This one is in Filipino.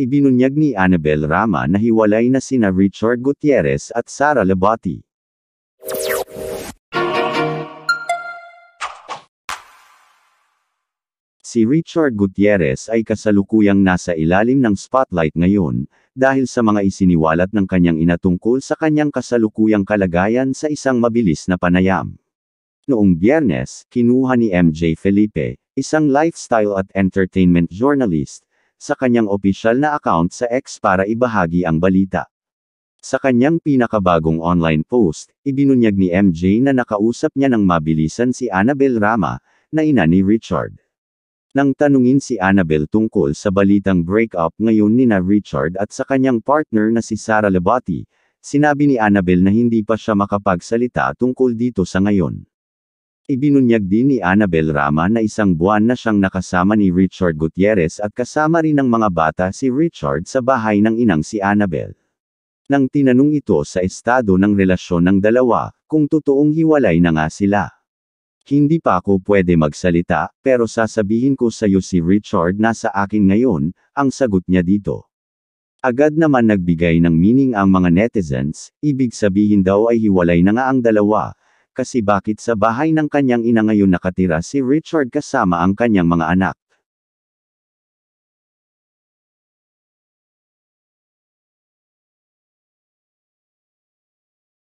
ibinunyag ni Annabel Rama na hiwalay na sina Richard Gutierrez at Sara Labati. Si Richard Gutierrez ay kasalukuyang nasa ilalim ng spotlight ngayon, dahil sa mga isiniwalat ng kanyang ina tungkol sa kanyang kasalukuyang kalagayan sa isang mabilis na panayam. Noong biyernes, kinuha ni MJ Felipe, isang lifestyle at entertainment journalist, sa kanyang opisyal na account sa X para ibahagi ang balita. Sa kanyang pinakabagong online post, ibinunyag ni MJ na nakausap niya ng mabilisan si Annabel Rama, na ina ni Richard. Nang tanungin si Annabel tungkol sa balitang breakup ngayon ni na Richard at sa kanyang partner na si Sarah Labati, sinabi ni Annabel na hindi pa siya makapagsalita tungkol dito sa ngayon. Ibinunyag din ni Annabel Rama na isang buwan na siyang nakasama ni Richard Gutierrez at kasama rin ng mga bata si Richard sa bahay ng inang si Annabel. Nang tinanong ito sa estado ng relasyon ng dalawa, kung totoong hiwalay na nga sila. Hindi pa ako pwede magsalita, pero sasabihin ko sa iyo si Richard nasa akin ngayon, ang sagot niya dito. Agad naman nagbigay ng meaning ang mga netizens, ibig sabihin daw ay hiwalay na nga ang dalawa, kasi bakit sa bahay ng kanyang ina ngayon nakatira si Richard kasama ang kanyang mga anak.